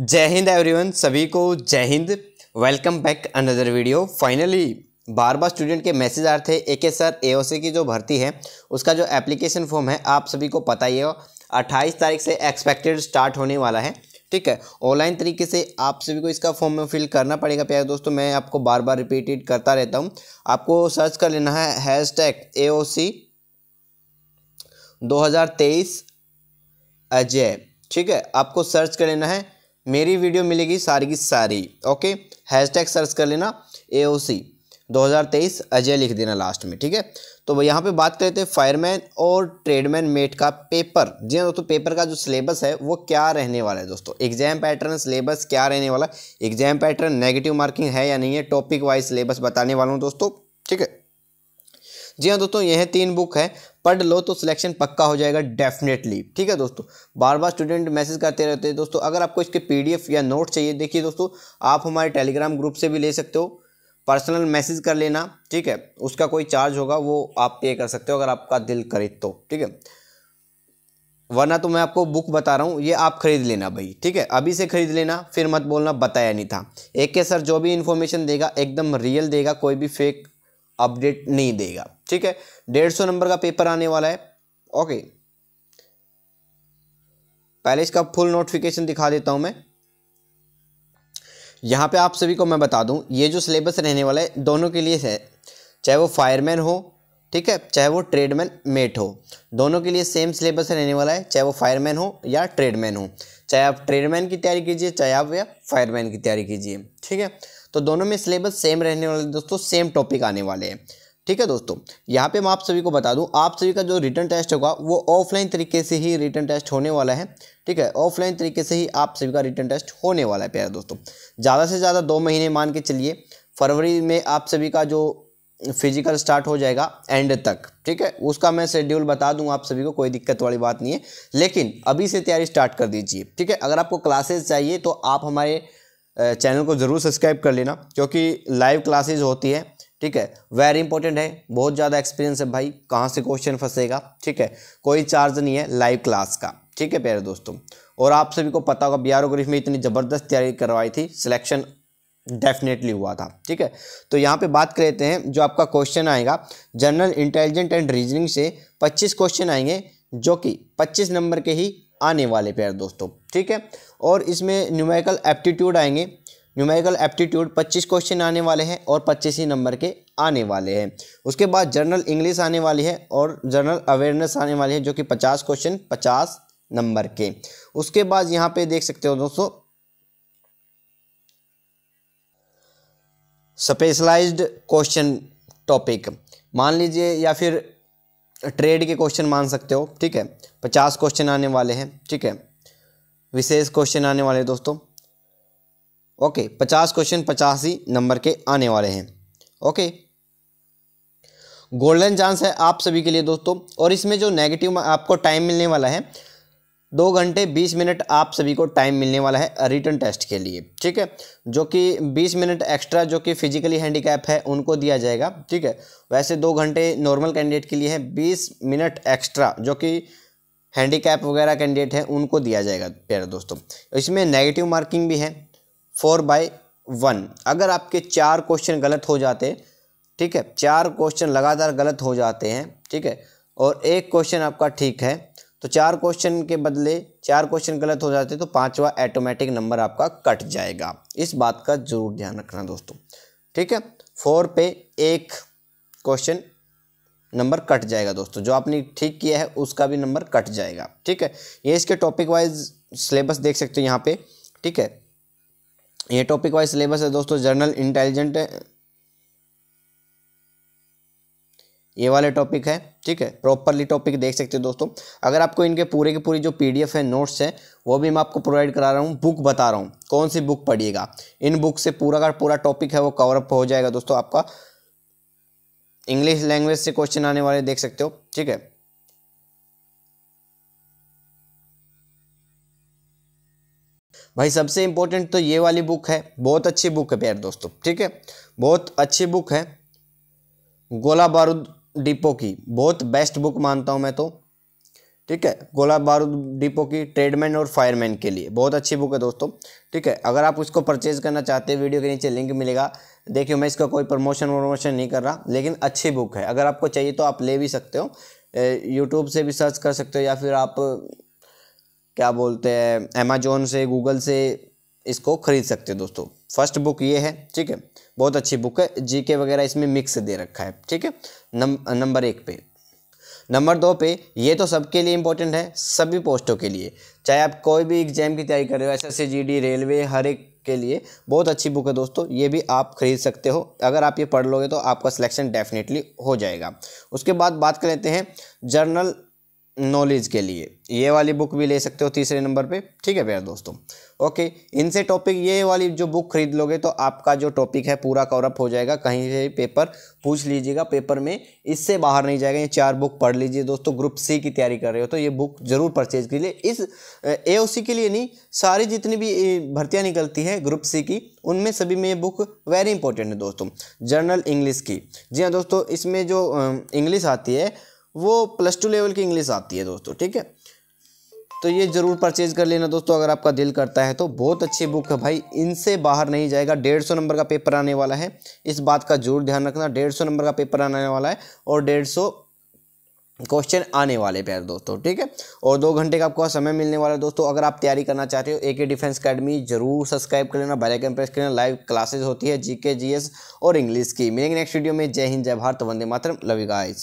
जय हिंद एवरीवन सभी को जय Hind welcome back another video finally बार बार स्टूडेंट के मैसेज आ रहे थे ए के सर ए की जो भर्ती है उसका जो एप्लीकेशन फॉर्म है आप सभी को पता ही है अट्ठाईस तारीख से एक्सपेक्टेड स्टार्ट होने वाला है ठीक है ऑनलाइन तरीके से आप सभी को इसका फॉर्म में फिल करना पड़ेगा प्यारे दोस्तों मैं आपको बार बार रिपीटेड करता रहता हूँ आपको सर्च कर लेना है हैश टैग ए ओ सी दो हज़ार तेईस अजय ठीक है आपको सर्च कर लेना है मेरी वीडियो मिलेगी सारी की सारी ओके हैशटैग सर्च कर लेना ए 2023 अजय लिख देना लास्ट में ठीक है तो यहाँ पे बात करते हैं फायरमैन और ट्रेडमैन मेट का पेपर जी हाँ दोस्तों पेपर का जो सिलेबस है वो क्या रहने वाला है दोस्तों एग्जाम पैटर्न सिलेबस क्या रहने वाला है एग्जाम पैटर्न नेगेटिव मार्किंग है या नहीं है टॉपिक वाइज सिलेबस बताने वाला हूँ दोस्तों ठीक है जी हाँ दोस्तों यह तीन बुक है पढ़ लो तो सिलेक्शन पक्का हो जाएगा डेफिनेटली ठीक है दोस्तों बार बार स्टूडेंट मैसेज करते रहते हैं दोस्तों अगर आपको इसके पीडीएफ या नोट चाहिए देखिए दोस्तों आप हमारे टेलीग्राम ग्रुप से भी ले सकते हो पर्सनल मैसेज कर लेना ठीक है उसका कोई चार्ज होगा वो आप पे कर सकते हो अगर आपका दिल करे तो ठीक है वरना तो मैं आपको बुक बता रहा हूँ ये आप खरीद लेना भाई ठीक है अभी से खरीद लेना फिर मत बोलना बताया नहीं था एक के सर जो भी इन्फॉर्मेशन देगा एकदम रियल देगा कोई भी फेक अपडेट नहीं देगा ठीक है डेढ़ सौ नंबर का पेपर आने वाला है ओके पहले इसका फुल नोटिफिकेशन दिखा देता हूं मैं यहां पे आप सभी को मैं बता दूं ये जो सिलेबस रहने वाला है दोनों के लिए है चाहे वो फायरमैन हो ठीक है चाहे वो ट्रेडमैन मेट हो दोनों के लिए सेम सिलेबस रहने वाला है चाहे वो फायरमैन हो या ट्रेडमैन हो चाहे आप ट्रेडमैन की तैयारी कीजिए चाहे आप या फायरमैन की तैयारी कीजिए ठीक है तो दोनों में सिलेबस सेम रहने वाले दोस्तों सेम टॉपिक आने वाले हैं ठीक है दोस्तों यहाँ पे मैं आप सभी को बता दूँ आप सभी का जो रिटर्न टेस्ट होगा वो ऑफलाइन तरीके से ही रिटर्न टेस्ट होने वाला है ठीक है ऑफलाइन तरीके से ही आप सभी का रिटर्न टेस्ट होने वाला है प्यारे दोस्तों ज़्यादा से ज़्यादा दो महीने मान के चलिए फरवरी में आप सभी का जो फिजिकल स्टार्ट हो जाएगा एंड तक ठीक है उसका मैं शेड्यूल बता दूं आप सभी को कोई दिक्कत वाली बात नहीं है लेकिन अभी से तैयारी स्टार्ट कर दीजिए ठीक है अगर आपको क्लासेस चाहिए तो आप हमारे चैनल को ज़रूर सब्सक्राइब कर लेना क्योंकि लाइव क्लासेज होती है ठीक है वेरी इंपॉर्टेंट है बहुत ज़्यादा एक्सपीरियंस है भाई कहाँ से क्वेश्चन फंसेगा ठीक है कोई चार्ज नहीं है लाइव क्लास का ठीक है प्यारे दोस्तों और आप सभी को पता होगा बिहार ग्रीफ में इतनी ज़बरदस्त तैयारी करवाई थी सिलेक्शन डेफिनेटली हुआ था ठीक है तो यहाँ पे बात कर लेते हैं जो आपका क्वेश्चन आएगा जनरल इंटेलिजेंट एंड रीजनिंग से 25 क्वेश्चन आएंगे जो कि 25 नंबर के ही आने वाले प्यारे दोस्तों ठीक है और इसमें न्यूमेरिकल एप्टीट्यूड आएंगे न्यूमेरिकल एप्टीट्यूड 25 क्वेश्चन आने वाले हैं और 25 ही नंबर के आने वाले हैं उसके बाद जनरल इंग्लिश आने वाली है और जनरल अवेयरनेस आने वाली है जो कि 50 क्वेश्चन 50 नंबर के उसके बाद यहाँ पे देख सकते हो दोस्तों स्पेशलाइज्ड क्वेश्चन टॉपिक मान लीजिए या फिर ट्रेड के क्वेश्चन मान सकते हो ठीक है पचास क्वेश्चन आने वाले हैं ठीक है विशेष क्वेश्चन आने वाले दोस्तों ओके पचास क्वेश्चन पचासी नंबर के आने वाले हैं ओके गोल्डन चांस है आप सभी के लिए दोस्तों और इसमें जो नेगेटिव आपको टाइम मिलने वाला है दो घंटे बीस मिनट आप सभी को टाइम मिलने वाला है रिटर्न टेस्ट के लिए ठीक है जो कि बीस मिनट एक्स्ट्रा जो कि फिजिकली हैंडीकैप है उनको दिया जाएगा ठीक है वैसे दो घंटे नॉर्मल कैंडिडेट के लिए है बीस मिनट एक्स्ट्रा जो कि हैंडीकैप वगैरह कैंडिडेट हैं उनको दिया जाएगा प्यारे दोस्तों इसमें नेगेटिव मार्किंग भी है फोर बाई वन अगर आपके चार क्वेश्चन गलत हो जाते ठीक है चार क्वेश्चन लगातार गलत हो जाते हैं ठीक है और एक क्वेश्चन आपका ठीक है तो चार क्वेश्चन के बदले चार क्वेश्चन गलत हो जाते तो पांचवा ऐटोमेटिक नंबर आपका कट जाएगा इस बात का जरूर ध्यान रखना दोस्तों ठीक है फोर पे एक क्वेश्चन नंबर कट जाएगा दोस्तों जो आपने ठीक किया है उसका भी नंबर कट जाएगा ठीक है ये इसके टॉपिक वाइज सिलेबस देख सकते हो यहाँ पे ठीक है ये टॉपिक वाइज सिलेबस है दोस्तों जर्नल इंटेलिजेंट ये वाले टॉपिक है ठीक है प्रॉपरली टॉपिक देख सकते हो दोस्तों अगर आपको इनके पूरे के पूरी जो पीडीएफ है नोट्स है वो भी मैं आपको प्रोवाइड करा रहा हूँ बुक बता रहा हूँ कौन सी बुक पढ़िएगा इन बुक से पूरा का पूरा टॉपिक है वो कवरअप हो जाएगा दोस्तों आपका इंग्लिश लैंग्वेज से क्वेश्चन आने वाले देख सकते हो ठीक है भाई सबसे इम्पोर्टेंट तो ये वाली बुक है बहुत अच्छी बुक है प्यार दोस्तों ठीक है बहुत अच्छी बुक है गोला बारूद डिपो की बहुत बेस्ट बुक मानता हूँ मैं तो ठीक है गोला बारूद डिपो की ट्रेडमैन और फायरमैन के लिए बहुत अच्छी बुक है दोस्तों ठीक है अगर आप उसको परचेज करना चाहते हैं वीडियो के नीचे लिंक मिलेगा देखियो मैं इसका कोई प्रमोशन वमोशन नहीं कर रहा लेकिन अच्छी बुक है अगर आपको चाहिए तो आप ले भी सकते हो यूट्यूब से भी सर्च कर सकते हो या फिर आप क्या बोलते हैं अमेजोन से गूगल से इसको ख़रीद सकते हो दोस्तों फर्स्ट बुक ये है ठीक है बहुत अच्छी बुक है जीके वगैरह इसमें मिक्स दे रखा है ठीक है नम, नंबर एक पे नंबर दो पे ये तो सबके लिए इंपॉर्टेंट है सभी पोस्टों के लिए चाहे आप कोई भी एग्जाम की तैयारी कर रहे हो एस एसएससी रेलवे हर एक के लिए बहुत अच्छी बुक है दोस्तों ये भी आप खरीद सकते हो अगर आप ये पढ़ लोगे तो आपका सिलेक्शन डेफिनेटली हो जाएगा उसके बाद बात कर लेते हैं जर्नल नॉलेज के लिए ये वाली बुक भी ले सकते हो तीसरे नंबर पे ठीक है प्यारे दोस्तों ओके इनसे टॉपिक ये वाली जो बुक खरीद लोगे तो आपका जो टॉपिक है पूरा कवरअप हो जाएगा कहीं से पेपर पूछ लीजिएगा पेपर में इससे बाहर नहीं जाएगा ये चार बुक पढ़ लीजिए दोस्तों ग्रुप सी की तैयारी कर रहे हो तो ये बुक ज़रूर परचेज कीजिए इस ए के लिए नहीं सारी जितनी भी भर्तियाँ निकलती है ग्रुप सी की उनमें सभी में ये बुक वेरी इंपॉर्टेंट है दोस्तों जर्नल इंग्लिश की जी हाँ दोस्तों इसमें जो इंग्लिश आती है वो प्लस टू लेवल की इंग्लिश आती है दोस्तों ठीक है तो ये ज़रूर परचेज कर लेना दोस्तों अगर आपका दिल करता है तो बहुत अच्छी बुक है भाई इनसे बाहर नहीं जाएगा डेढ़ सौ नंबर का पेपर आने वाला है इस बात का जरूर ध्यान रखना डेढ़ सौ नंबर का पेपर आने वाला है और डेढ़ सौ क्वेश्चन आने वाले प्यार दोस्तों ठीक है और दो घंटे का आपको समय मिलने वाला है दोस्तों अगर आप तैयारी करना चाहते हो ए डिफेंस अकेडमी जरूर सब्सक्राइब कर लेना बैलाइकन प्रेस कर लेना लाइव क्लासेस होती है जीके जीएस और इंग्लिश की मिलेंगे नेक्स्ट वीडियो में जय हिंद जय भारत वंदे मातरम लविगाइज